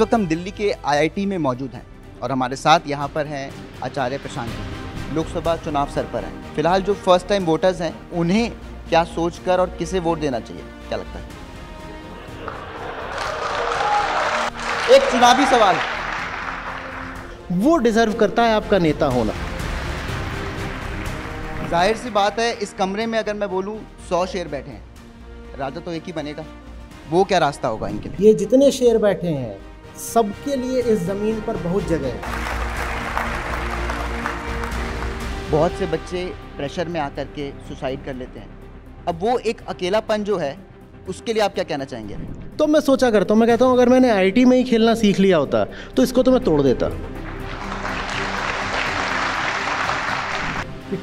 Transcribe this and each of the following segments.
वक्त हम दिल्ली के आईआईटी में मौजूद हैं और हमारे साथ यहाँ पर हैं आचार्य प्रशांत जी लोकसभा चुनाव सर पर हैं फिलहाल जो फर्स्ट टाइम वोटर्स हैं उन्हें क्या सोचकर और किसे वोट देना चाहिए क्या लगता है एक चुनावी सवाल वो डिजर्व करता है आपका नेता होना जाहिर सी बात है इस कमरे में अगर मैं बोलूँ सौ शेर बैठे हैं राजा तो एक ही बनेगा वो क्या रास्ता होगा इनके लिए ये जितने शेर बैठे हैं सबके लिए इस ज़मीन पर बहुत जगह है बहुत से बच्चे प्रेशर में आकर के सुसाइड कर लेते हैं अब वो एक अकेलापन जो है उसके लिए आप क्या कहना चाहेंगे तो मैं सोचा करता हूँ मैं कहता हूँ अगर मैंने आईटी में ही खेलना सीख लिया होता तो इसको तो मैं तोड़ देता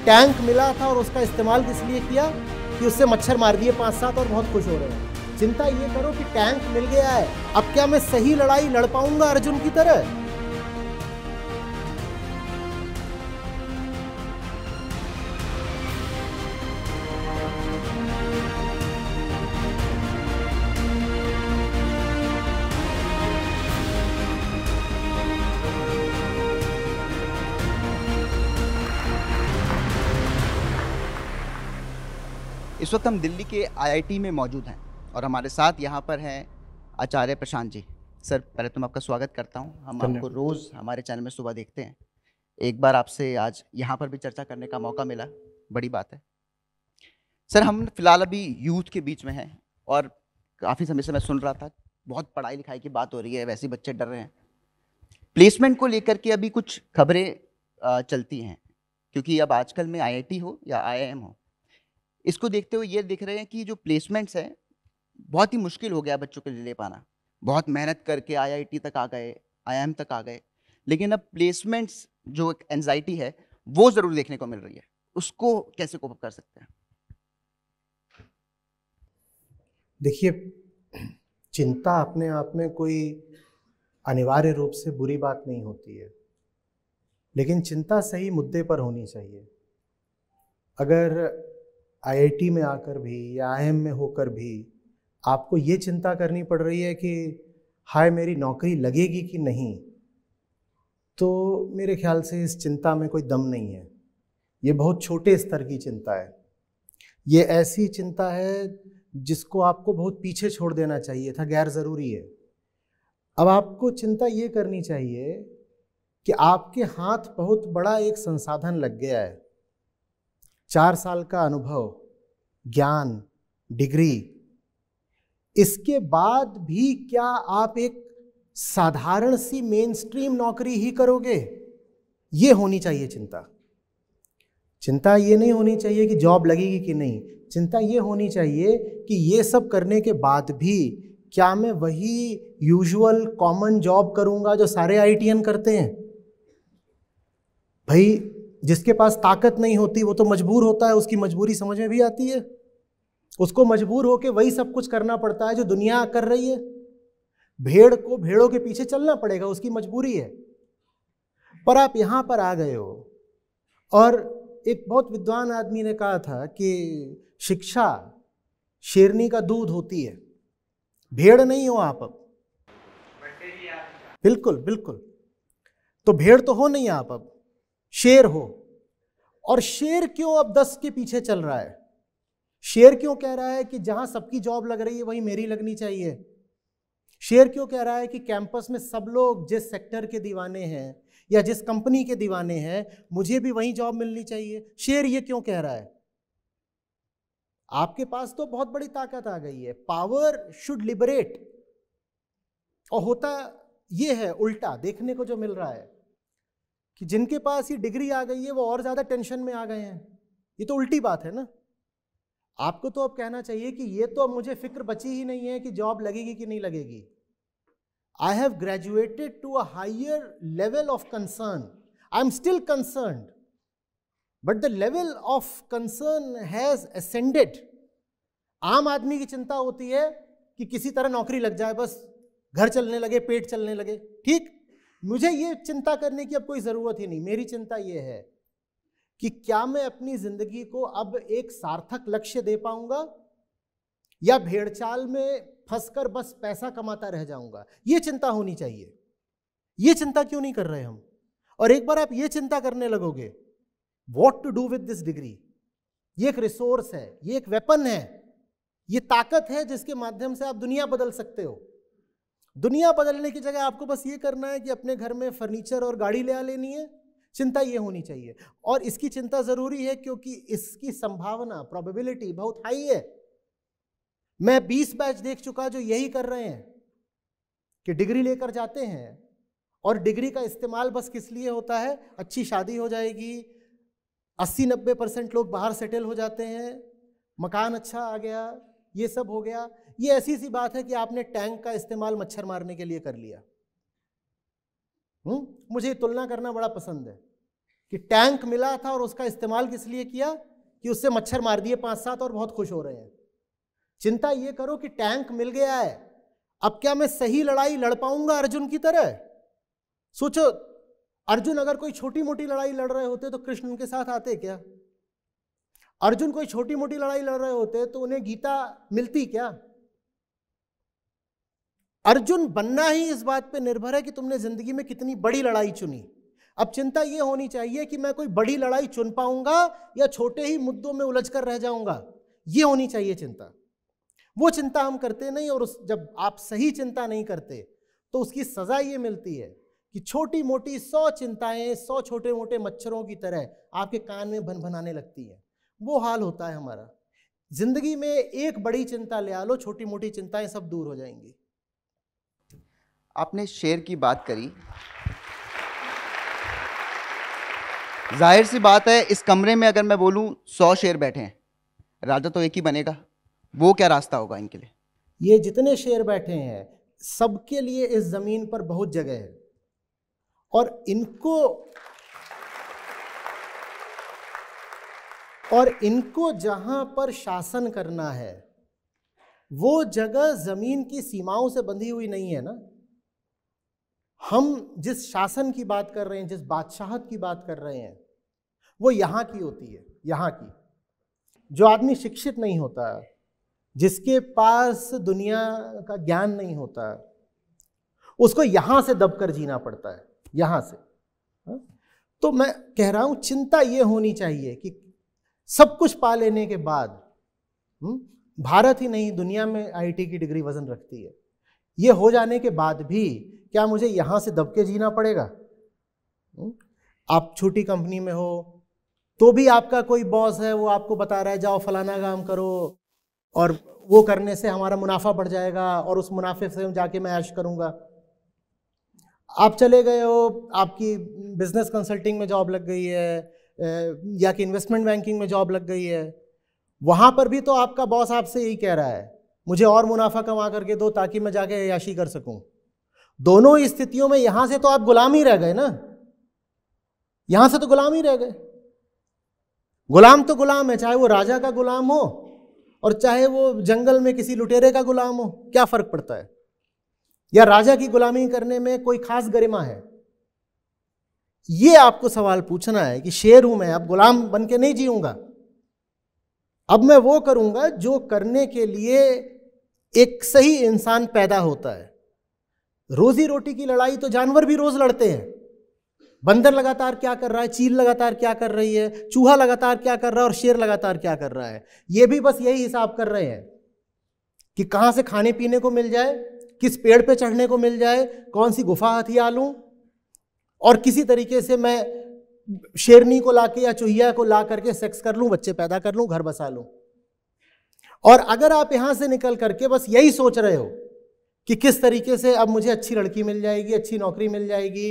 टैंक मिला था और उसका इस्तेमाल किस लिए किया कि उससे मच्छर मार दिए पांच सात और बहुत खुश हो रहे हैं चिंता ये करो कि टैंक मिल गया है अब क्या मैं सही लड़ाई लड़ पाऊंगा अर्जुन की तरह इस वक्त हम दिल्ली के आईआईटी में मौजूद हैं और हमारे साथ यहाँ पर हैं आचार्य प्रशांत जी सर पहले तो मैं आपका स्वागत करता हूँ हम आपको रोज़ हमारे चैनल में सुबह देखते हैं एक बार आपसे आज यहाँ पर भी चर्चा करने का मौका मिला बड़ी बात है सर हम फिलहाल अभी यूथ के बीच में हैं और काफ़ी समय से मैं सुन रहा था बहुत पढ़ाई लिखाई की बात हो रही है वैसे बच्चे डर रहे हैं प्लेसमेंट को लेकर के अभी कुछ खबरें चलती हैं क्योंकि अब आजकल में आईआईटी हो या आईआईएम हो इसको देखते हुए ये देख रहे हैं कि जो प्लेसमेंट्स हैं बहुत ही मुश्किल हो गया बच्चों के लिए ले पाना बहुत मेहनत करके आईआईटी तक आ गए आईआईएम तक आ गए लेकिन अब प्लेसमेंट्स जो एक एनजाइटी है वो ज़रूर देखने को मिल रही है उसको कैसे कोप कर सकते हैं देखिए चिंता अपने आप में कोई अनिवार्य रूप से बुरी बात नहीं होती है लेकिन चिंता सही मुद्दे पर होनी चाहिए अगर आईआईटी में आकर भी या आईएम में होकर भी आपको ये चिंता करनी पड़ रही है कि हाय मेरी नौकरी लगेगी कि नहीं तो मेरे ख्याल से इस चिंता में कोई दम नहीं है ये बहुत छोटे स्तर की चिंता है ये ऐसी चिंता है जिसको आपको बहुत पीछे छोड़ देना चाहिए था गैर ज़रूरी है अब आपको चिंता ये करनी चाहिए कि आपके हाथ बहुत बड़ा एक संसाधन लग गया है चार साल का अनुभव ज्ञान डिग्री इसके बाद भी क्या आप एक साधारण सी मेन स्ट्रीम नौकरी ही करोगे ये होनी चाहिए चिंता चिंता ये नहीं होनी चाहिए कि जॉब लगेगी कि नहीं चिंता ये होनी चाहिए कि ये सब करने के बाद भी क्या मैं वही यूजुअल कॉमन जॉब करूंगा जो सारे आई करते हैं भाई जिसके पास ताकत नहीं होती वो तो मजबूर होता है उसकी मजबूरी समझ में भी आती है उसको मजबूर होकर वही सब कुछ करना पड़ता है जो दुनिया कर रही है भेड़ को भेड़ों के पीछे चलना पड़ेगा उसकी मजबूरी है पर आप यहां पर आ गए हो और एक बहुत विद्वान आदमी ने कहा था कि शिक्षा शेरनी का दूध होती है भेड़ नहीं हो आप अब बिल्कुल बिल्कुल तो भेड़ तो हो नहीं आप अब शेर हो और शेर क्यों अब दस के पीछे चल रहा है शेर क्यों कह रहा है कि जहां सबकी जॉब लग रही है वही मेरी लगनी चाहिए शेर क्यों कह रहा है कि कैंपस में सब लोग जिस सेक्टर के दीवाने हैं या जिस कंपनी के दीवाने हैं मुझे भी वही जॉब मिलनी चाहिए शेर ये क्यों कह रहा है आपके पास तो बहुत बड़ी ताकत आ गई है पावर शुड लिबरेट और होता ये है उल्टा देखने को जो मिल रहा है कि जिनके पास ये डिग्री आ गई है वो और ज़्यादा टेंशन में आ गए हैं ये तो उल्टी बात है ना आपको तो अब कहना चाहिए कि ये तो अब मुझे फिक्र बची ही नहीं है कि जॉब लगेगी कि नहीं लगेगी I have graduated to a higher level of concern I am still concern but the level of concern has ascended आम आदमी की चिंता होती है कि किसी तरह नौकरी लग जाए बस घर चलने लगे पेट चलने लगे ठीक मुझे ये चिंता करने की अब कोई ज़रूरत ही नहीं मेरी चिंता ये है कि क्या मैं अपनी जिंदगी को अब एक सार्थक लक्ष्य दे पाऊंगा या भेड़चाल में फंसकर बस पैसा कमाता रह जाऊंगा ये चिंता होनी चाहिए ये चिंता क्यों नहीं कर रहे हम और एक बार आप ये चिंता करने लगोगे what to do with this degree ये एक रिसोर्स है ये एक वेपन है ये ताकत है जिसके माध्यम से आप दुनिया बदल सकते हो दुनिया बदलने की जगह आपको बस ये करना है कि अपने घर में फर्नीचर और गाड़ी ले आ लेनी है चिंता ये होनी चाहिए और इसकी चिंता ज़रूरी है क्योंकि इसकी संभावना प्रोबेबिलिटी बहुत हाई है मैं 20 बैच देख चुका जो यही कर रहे हैं कि डिग्री लेकर जाते हैं और डिग्री का इस्तेमाल बस किस लिए होता है अच्छी शादी हो जाएगी अस्सी नब्बे परसेंट लोग बाहर सेटल हो जाते हैं मकान अच्छा आ गया ये सब हो गया ये ऐसी सी बात है कि आपने टैंक का इस्तेमाल मच्छर मारने के लिए कर लिया हुँ? हम्म? मुझे तुलना करना बड़ा पसंद है कि टैंक मिला था और उसका इस्तेमाल किस लिए किया कि उससे मच्छर मार दिए पांच सात और बहुत खुश हो रहे हैं चिंता ये करो कि टैंक मिल गया है अब क्या मैं सही लड़ाई लड़ पाऊंगा अर्जुन की तरह सोचो अर्जुन अगर कोई छोटी मोटी लड़ाई लड़ रहे होते तो कृष्ण उनके साथ आते क्या अर्जुन कोई छोटी मोटी लड़ाई लड़ रहे होते तो उन्हें गीता मिलती क्या अर्जुन बनना ही इस बात पे निर्भर है कि तुमने जिंदगी में कितनी बड़ी लड़ाई चुनी अब चिंता ये होनी चाहिए कि मैं कोई बड़ी लड़ाई चुन पाऊंगा या छोटे ही मुद्दों में उलझ कर रह जाऊंगा ये होनी चाहिए चिंता वो चिंता हम करते नहीं और उस जब आप सही चिंता नहीं करते तो उसकी सज़ा ये मिलती है कि छोटी मोटी सौ चिंताएं सौ छोटे मोटे मच्छरों की तरह आपके कान में भन भनाने लगती हैं वो हाल होता है हमारा जिंदगी में एक बड़ी चिंता ले आ लो छोटी मोटी चिंताएं सब दूर हो जाएंगी आपने शेर की बात करी जाहिर सी बात है इस कमरे में अगर मैं बोलूं सौ शेर बैठे हैं राजा तो एक ही बनेगा वो क्या रास्ता होगा इनके लिए ये जितने शेर बैठे हैं सबके लिए इस ज़मीन पर बहुत जगह है और इनको और इनको जहां पर शासन करना है वो जगह ज़मीन की सीमाओं से बंधी हुई नहीं है ना हम जिस शासन की बात कर रहे हैं जिस बादशाहत की बात कर रहे हैं वो यहाँ की होती है यहाँ की जो आदमी शिक्षित नहीं होता जिसके पास दुनिया का ज्ञान नहीं होता उसको यहाँ से दबकर जीना पड़ता है यहाँ से हाँ? तो मैं कह रहा हूँ चिंता ये होनी चाहिए कि सब कुछ पा लेने के बाद हम्म, भारत ही नहीं दुनिया में आईटी की डिग्री वजन रखती है ये हो जाने के बाद भी क्या मुझे यहाँ से दबके जीना पड़ेगा हम्म? आप छोटी कंपनी में हो तो भी आपका कोई बॉस है वो आपको बता रहा है जाओ फलाना काम करो और वो करने से हमारा मुनाफा बढ़ जाएगा और उस मुनाफे से जाके मैं ऐश करूंगा आप चले गए हो आपकी बिजनेस कंसल्टिंग में जॉब लग गई है या कि इन्वेस्टमेंट बैंकिंग में जॉब लग गई है वहां पर भी तो आपका बॉस आपसे यही कह रहा है मुझे और मुनाफा कमा करके दो ताकि मैं जाके याशी कर सकूं दोनों स्थितियों में यहां से तो आप गुलाम ही रह गए ना यहां से तो गुलाम ही रह गए गुलाम तो गुलाम है चाहे वो राजा का गुलाम हो और चाहे वो जंगल में किसी लुटेरे का गुलाम हो क्या फर्क पड़ता है या राजा की गुलामी करने में कोई खास गरिमा है ये आपको सवाल पूछना है कि शेर हूं मैं अब गुलाम बन के नहीं जीऊंगा अब मैं वो करूंगा जो करने के लिए एक सही इंसान पैदा होता है रोजी रोटी की लड़ाई तो जानवर भी रोज लड़ते हैं बंदर लगातार क्या कर रहा है चील लगातार क्या कर रही है चूहा लगातार क्या कर रहा है और शेर लगातार क्या कर रहा है ये भी बस यही हिसाब कर रहे हैं कि कहाँ से खाने पीने को मिल जाए किस पेड़ पे चढ़ने को मिल जाए कौन सी गुफा हथियार लूँ और किसी तरीके से मैं शेरनी को के या चूहिया को ला करके सेक्स कर लूँ बच्चे पैदा कर लूँ घर बसा लूँ और अगर आप यहाँ से निकल करके बस यही सोच रहे हो कि किस तरीके से अब मुझे अच्छी लड़की मिल जाएगी अच्छी नौकरी मिल जाएगी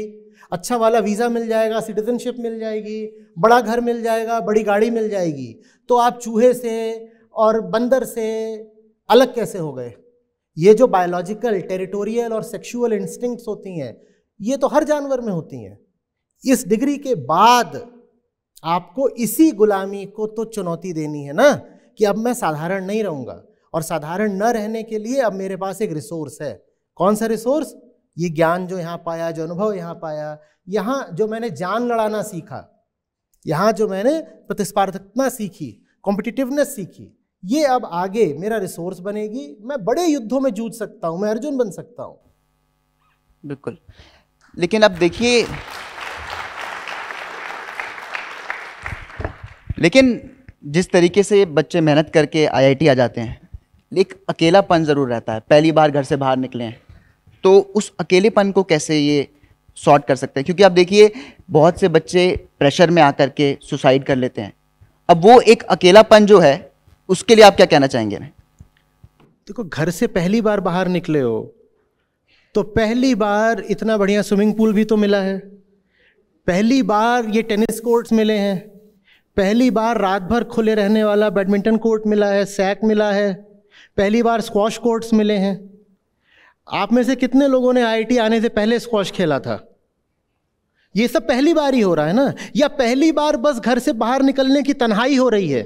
अच्छा वाला वीज़ा मिल जाएगा सिटीजनशिप मिल जाएगी बड़ा घर मिल जाएगा बड़ी गाड़ी मिल जाएगी तो आप चूहे से और बंदर से अलग कैसे हो गए ये जो बायोलॉजिकल टेरिटोरियल और सेक्शुअल इंस्टिंक्ट्स होती हैं ये तो हर जानवर में होती हैं इस डिग्री के बाद आपको इसी गुलामी को तो चुनौती देनी है ना कि अब मैं साधारण नहीं रहूँगा और साधारण न रहने के लिए अब मेरे पास एक रिसोर्स है कौन सा रिसोर्स ये ज्ञान जो यहाँ पाया जो अनुभव यहाँ पाया यहाँ जो मैंने जान लड़ाना सीखा यहाँ जो मैंने प्रतिस्पर्धकता सीखी कॉम्पिटिटिवनेस सीखी ये अब आगे मेरा रिसोर्स बनेगी मैं बड़े युद्धों में जूझ सकता हूँ मैं अर्जुन बन सकता हूँ बिल्कुल लेकिन अब देखिए लेकिन जिस तरीके से बच्चे मेहनत करके आईआईटी आ जाते हैं एक अकेलापन ज़रूर रहता है पहली बार घर से बाहर निकले हैं तो उस अकेलेपन को कैसे ये सॉर्ट कर सकते हैं क्योंकि आप देखिए बहुत से बच्चे प्रेशर में आकर के सुसाइड कर लेते हैं अब वो एक अकेलापन जो है उसके लिए आप क्या कहना चाहेंगे देखो घर से पहली बार बाहर निकले हो तो पहली बार इतना बढ़िया स्विमिंग पूल भी तो मिला है पहली बार ये टेनिस कोर्ट्स मिले हैं पहली बार रात भर खुले रहने वाला बैडमिंटन कोर्ट मिला है सैक मिला है पहली बार स्क्वाश कोर्ट्स मिले हैं आप में से कितने लोगों ने आईआईटी आने से पहले स्क्वाश खेला था ये सब पहली बार ही हो रहा है ना या पहली बार बस घर से बाहर निकलने की तन्हाई हो रही है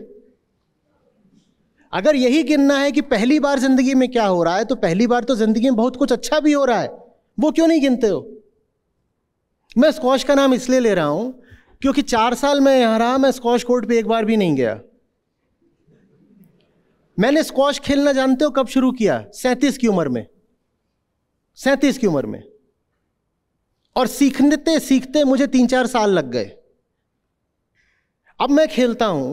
अगर यही गिनना है कि पहली बार जिंदगी में क्या हो रहा है तो पहली बार तो जिंदगी में बहुत कुछ अच्छा भी हो रहा है वो क्यों नहीं गिनते हो मैं स्कॉश का नाम इसलिए ले रहा हूं क्योंकि चार साल मैं यहां रहा मैं स्कॉश कोर्ट पे एक बार भी नहीं गया मैंने स्क्वाश खेलना जानते हो कब शुरू किया सैंतीस की उम्र में सैंतीस की उम्र में और सीखते सीखते मुझे तीन चार साल लग गए अब मैं खेलता हूँ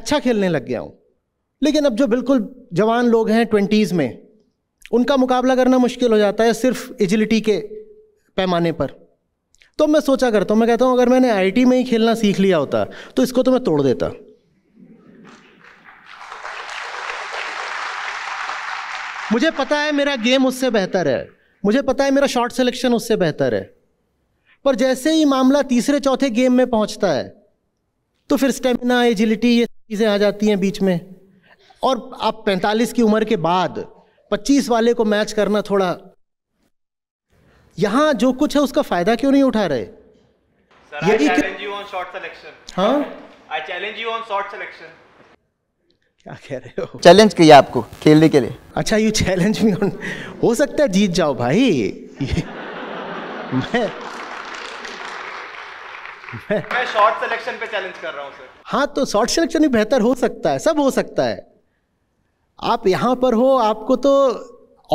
अच्छा खेलने लग गया हूँ लेकिन अब जो बिल्कुल जवान लोग हैं ट्वेंटीज़ में उनका मुकाबला करना मुश्किल हो जाता है सिर्फ एजिलिटी के पैमाने पर तो मैं सोचा करता हूँ मैं कहता हूँ अगर मैंने आईटी में ही खेलना सीख लिया होता तो इसको तो मैं तोड़ देता मुझे पता है मेरा गेम उससे बेहतर है मुझे पता है मेरा शॉर्ट सिलेक्शन उससे बेहतर है पर जैसे ही मामला तीसरे चौथे गेम में पहुंचता है तो फिर स्टेमिना एजिलिटी ये चीज़ें आ जाती हैं बीच में और आप 45 की उम्र के बाद 25 वाले को मैच करना थोड़ा यहाँ जो कुछ है उसका फायदा क्यों नहीं उठा रहे Sir, हाँ I challenge you on short selection क्या कह रहे हो चैलेंज किया आपको खेलने के लिए अच्छा यू चैलेंज मी ऑन हो सकता है जीत जाओ भाई मैं मैं शॉर्ट सिलेक्शन पे चैलेंज कर रहा हूँ सर हाँ तो शॉर्ट सिलेक्शन भी बेहतर हो सकता है सब हो सकता है आप यहाँ पर हो आपको तो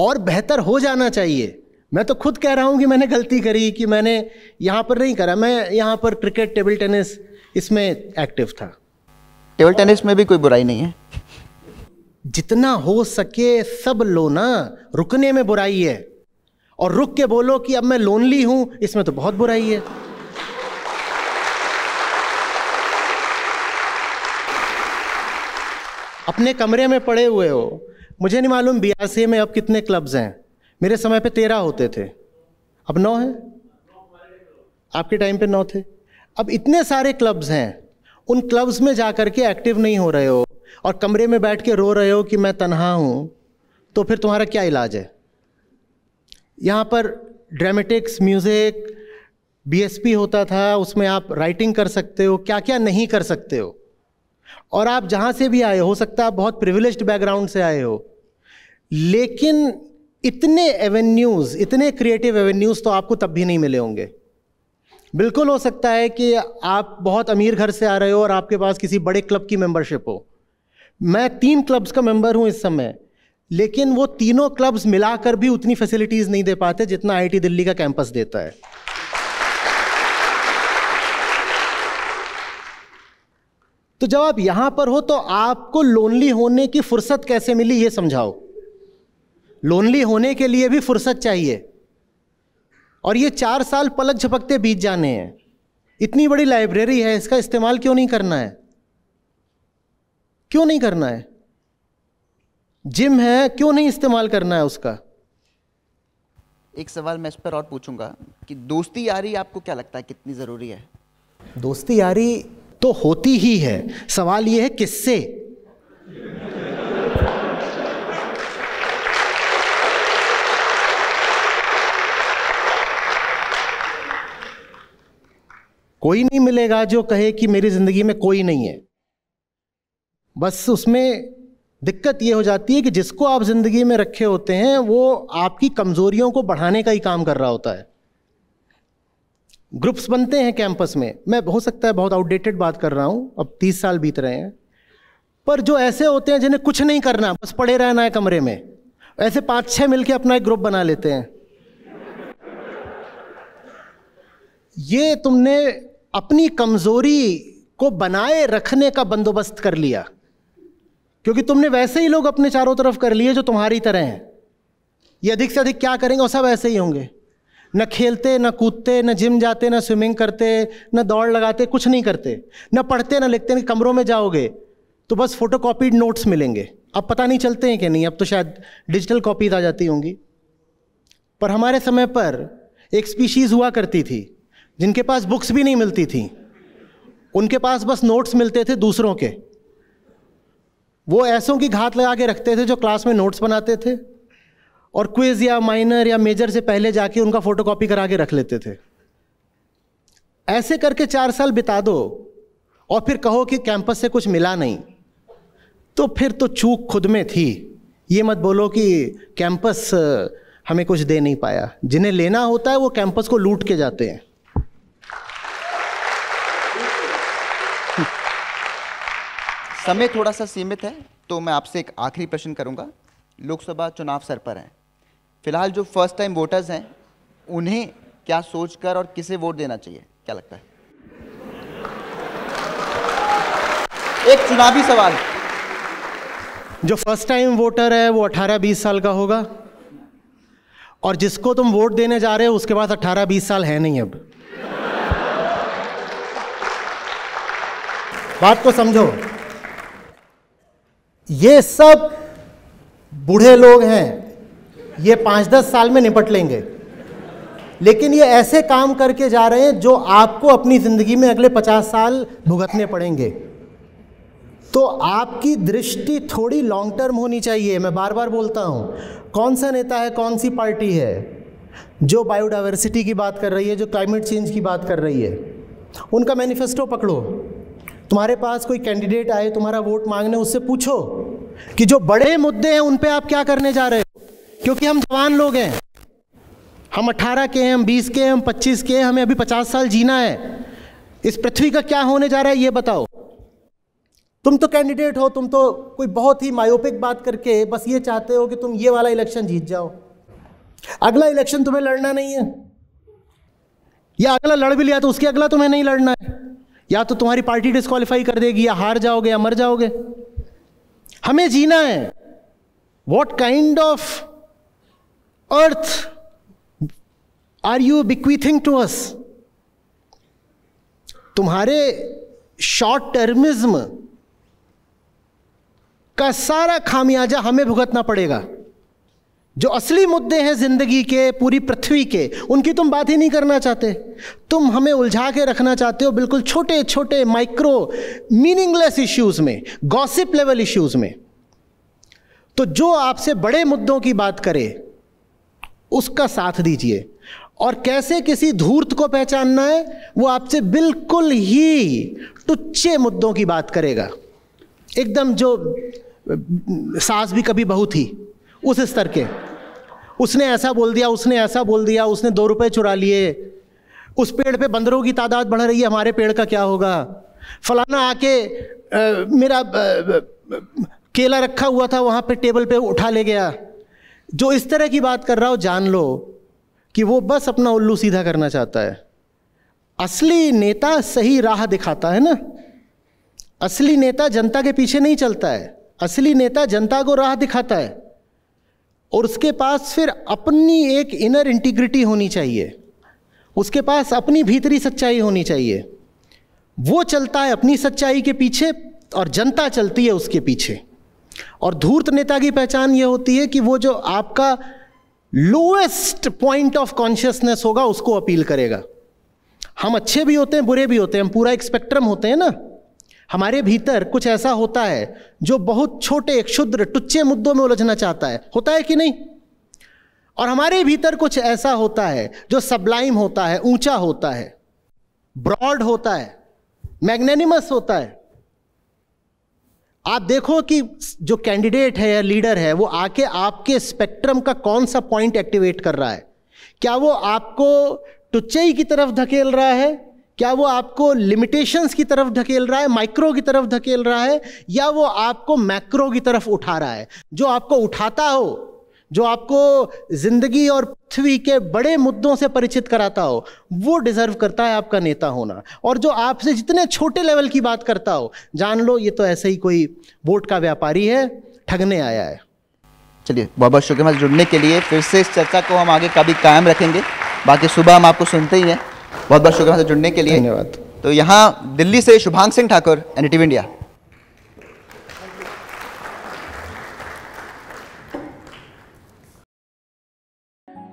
और बेहतर हो जाना चाहिए मैं तो खुद कह रहा हूँ कि मैंने गलती करी कि मैंने यहाँ पर नहीं करा मैं यहाँ पर क्रिकेट टेबल टेनिस इसमें एक्टिव था टेबल टेनिस में भी कोई बुराई नहीं है जितना हो सके सब लोना रुकने में बुराई है और रुक के बोलो कि अब मैं लोनली हूं इसमें तो बहुत बुराई है अपने कमरे में पड़े हुए हो मुझे नहीं मालूम बियासी में अब कितने क्लब्स हैं मेरे समय पे तेरह होते थे अब नौ हैं आपके टाइम पे नौ थे अब इतने सारे क्लब्स हैं उन क्लब्स में जा के एक्टिव नहीं हो रहे हो और कमरे में बैठ के रो रहे हो कि मैं तन्हा हूँ तो फिर तुम्हारा क्या इलाज है यहाँ पर ड्रामेटिक्स म्यूज़िक बीएसपी होता था उसमें आप राइटिंग कर सकते हो क्या क्या नहीं कर सकते हो और आप जहाँ से भी आए हो सकता है आप बहुत प्रिविलेज बैकग्राउंड से आए हो लेकिन इतने एवेन्यूज़ इतने क्रिएटिव एवेन्यूज़ तो आपको तब भी नहीं मिले होंगे बिल्कुल हो सकता है कि आप बहुत अमीर घर से आ रहे हो और आपके पास किसी बड़े क्लब की मेंबरशिप हो मैं तीन क्लब्स का मेंबर हूं इस समय लेकिन वो तीनों क्लब्स मिलाकर भी उतनी फैसिलिटीज़ नहीं दे पाते जितना आईआईटी दिल्ली का कैंपस देता है तो जब आप यहां पर हो तो आपको लोनली होने की फुर्सत कैसे मिली ये समझाओ लोनली होने के लिए भी फुर्सत चाहिए और ये चार साल पलक झपकते बीत जाने हैं इतनी बड़ी लाइब्रेरी है इसका इस्तेमाल क्यों नहीं करना है क्यों नहीं करना है जिम है क्यों नहीं इस्तेमाल करना है उसका एक सवाल मैं इस पर और पूछूंगा कि दोस्ती यारी आपको क्या लगता है कितनी ज़रूरी है दोस्ती यारी तो होती ही है सवाल यह है किससे कोई नहीं मिलेगा जो कहे कि मेरी ज़िंदगी में कोई नहीं है बस उसमें दिक्कत ये हो जाती है कि जिसको आप ज़िंदगी में रखे होते हैं वो आपकी कमज़ोरियों को बढ़ाने का ही काम कर रहा होता है ग्रुप्स बनते हैं कैंपस में मैं हो सकता है बहुत आउटडेटेड बात कर रहा हूँ अब तीस साल बीत रहे हैं पर जो ऐसे होते हैं जिन्हें कुछ नहीं करना बस पड़े रहना है कमरे में ऐसे पाँच छः मिलकर अपना एक ग्रुप बना लेते हैं ये तुमने अपनी कमज़ोरी को बनाए रखने का बंदोबस्त कर लिया क्योंकि तुमने वैसे ही लोग अपने चारों तरफ कर लिए जो तुम्हारी तरह हैं ये अधिक से अधिक क्या करेंगे और सब ऐसे ही होंगे न खेलते न कूदते न जिम जाते न स्विमिंग करते न दौड़ लगाते कुछ नहीं करते न पढ़ते न लिखते न कमरों में जाओगे तो बस फोटो कॉपीड नोट्स मिलेंगे अब पता नहीं चलते हैं कि नहीं अब तो शायद डिजिटल कॉपीज आ जाती होंगी पर हमारे समय पर एक स्पीशीज़ हुआ करती थी जिनके पास बुक्स भी नहीं मिलती थी उनके पास बस नोट्स मिलते थे दूसरों के वो ऐसों की घात लगा के रखते थे जो क्लास में नोट्स बनाते थे और क्विज या माइनर या मेजर से पहले जाके उनका फोटोकॉपी करा के रख लेते थे ऐसे करके चार साल बिता दो और फिर कहो कि कैंपस से कुछ मिला नहीं तो फिर तो चूक खुद में थी ये मत बोलो कि कैंपस हमें कुछ दे नहीं पाया जिन्हें लेना होता है वो कैंपस को लूट के जाते हैं समय थोड़ा सा सीमित है तो मैं आपसे एक आखिरी प्रश्न करूंगा लोकसभा चुनाव सर पर है फिलहाल जो फर्स्ट टाइम वोटर्स हैं उन्हें क्या सोचकर और किसे वोट देना चाहिए क्या लगता है एक चुनावी सवाल जो फर्स्ट टाइम वोटर है वो 18-20 साल का होगा और जिसको तुम वोट देने जा रहे हो उसके पास 18-20 साल है नहीं अब बात को समझो ये सब बूढ़े लोग हैं ये पांच दस साल में निपट लेंगे लेकिन ये ऐसे काम करके जा रहे हैं जो आपको अपनी ज़िंदगी में अगले पचास साल भुगतने पड़ेंगे तो आपकी दृष्टि थोड़ी लॉन्ग टर्म होनी चाहिए मैं बार बार बोलता हूँ कौन सा नेता है कौन सी पार्टी है जो बायोडाइवर्सिटी की बात कर रही है जो क्लाइमेट चेंज की बात कर रही है उनका मैनिफेस्टो पकड़ो तुम्हारे पास कोई कैंडिडेट आए तुम्हारा वोट मांगने उससे पूछो कि जो बड़े मुद्दे हैं उन पे आप क्या करने जा रहे हो क्योंकि हम जवान लोग हैं हम 18 के हैं हम 20 के हैं हम 25 के हैं हमें अभी 50 साल जीना है इस पृथ्वी का क्या होने जा रहा है ये बताओ तुम तो कैंडिडेट हो तुम तो कोई बहुत ही मायोपिक बात करके बस ये चाहते हो कि तुम ये वाला इलेक्शन जीत जाओ अगला इलेक्शन तुम्हें लड़ना नहीं है या अगला लड़ भी लिया तो उसके अगला तुम्हें नहीं लड़ना है या तो तुम्हारी पार्टी डिस्कालीफाई कर देगी या हार जाओगे या मर जाओगे हमें जीना है what kind of earth are you bequeathing to us तुम्हारे शॉर्ट टर्मिज्म का सारा खामियाजा हमें भुगतना पड़ेगा जो असली मुद्दे हैं ज़िंदगी के पूरी पृथ्वी के उनकी तुम बात ही नहीं करना चाहते तुम हमें उलझा के रखना चाहते हो बिल्कुल छोटे छोटे माइक्रो मीनिंगलेस इश्यूज़ में गॉसिप लेवल इश्यूज़ में तो जो आपसे बड़े मुद्दों की बात करे उसका साथ दीजिए और कैसे किसी धूर्त को पहचानना है वो आपसे बिल्कुल ही टुच्चे मुद्दों की बात करेगा एकदम जो सास भी कभी बहू थी उस स्तर के उसने ऐसा बोल दिया उसने ऐसा बोल दिया उसने दो रुपए चुरा लिए उस पेड़ पे बंदरों की तादाद बढ़ रही है हमारे पेड़ का क्या होगा फलाना आके आ, मेरा आ, आ, केला रखा हुआ था वहाँ पे टेबल पे उठा ले गया जो इस तरह की बात कर रहा हो जान लो कि वो बस अपना उल्लू सीधा करना चाहता है असली नेता सही राह दिखाता है ना असली नेता जनता के पीछे नहीं चलता है असली नेता जनता को राह दिखाता है और उसके पास फिर अपनी एक इनर इंटीग्रिटी होनी चाहिए उसके पास अपनी भीतरी सच्चाई होनी चाहिए वो चलता है अपनी सच्चाई के पीछे और जनता चलती है उसके पीछे और धूर्त नेता की पहचान ये होती है कि वो जो आपका लोएस्ट पॉइंट ऑफ कॉन्शियसनेस होगा उसको अपील करेगा हम अच्छे भी होते हैं बुरे भी होते हैं हम पूरा एक स्पेक्ट्रम होते हैं ना हमारे भीतर कुछ ऐसा होता है जो बहुत छोटे क्षुद्र टुच्चे मुद्दों में उलझना चाहता है होता है कि नहीं और हमारे भीतर कुछ ऐसा होता है जो सबलाइम होता है ऊंचा होता है ब्रॉड होता है मैग्नेनिमस होता है आप देखो कि जो कैंडिडेट है या लीडर है वो आके आपके स्पेक्ट्रम का कौन सा पॉइंट एक्टिवेट कर रहा है क्या वो आपको टुच्चे की तरफ धकेल रहा है क्या वो आपको लिमिटेशंस की तरफ धकेल रहा है माइक्रो की तरफ धकेल रहा है या वो आपको मैक्रो की तरफ उठा रहा है जो आपको उठाता हो जो आपको जिंदगी और पृथ्वी के बड़े मुद्दों से परिचित कराता हो वो डिजर्व करता है आपका नेता होना और जो आपसे जितने छोटे लेवल की बात करता हो जान लो ये तो ऐसे ही कोई वोट का व्यापारी है ठगने आया है चलिए बहुत बहुत शुक्रिया जुड़ने के लिए फिर से इस चर्चा को हम आगे कभी कायम रखेंगे बाकी सुबह हम आपको सुनते ही हैं बहुत बहुत शुक्रिया जुड़ने के लिए धन्यवाद तो यहाँ दिल्ली से Shubhang Singh Thakur N India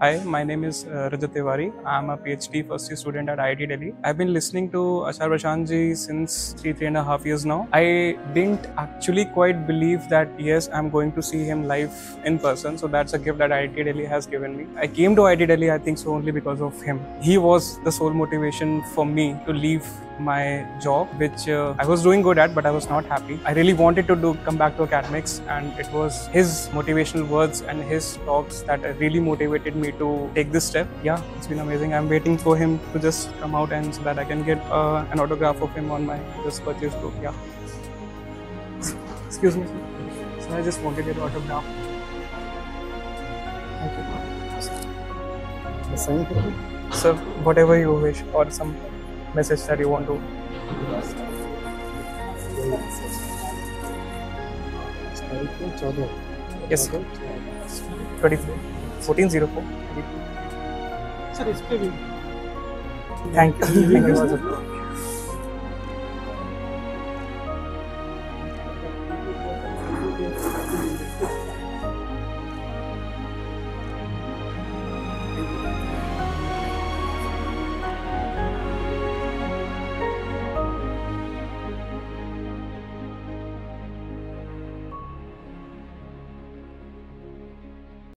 Hi, my name is uh, Rajat Tiwari. I'm a PhD first year student at IIT Delhi. I've been listening to Ashar since three, three and a half years now. I didn't actually quite believe that, yes, I'm going to see him live in person. So that's a gift that IIT Delhi has given me. I came to IIT Delhi, I think so, only because of him. He was the sole motivation for me to leave my job, which uh, I was doing good at, but I was not happy. I really wanted to do come back to academics, and it was his motivational words and his talks that really motivated me to take this step. Yeah, it's been amazing. I'm waiting for him to just come out and so that I can get uh, an autograph of him on my just purchase book. Yeah. Excuse me. So I just wanted your autograph. Thank you. Sir, whatever you wish or something message that you want to yes 24 1404 sir thank you thank you sir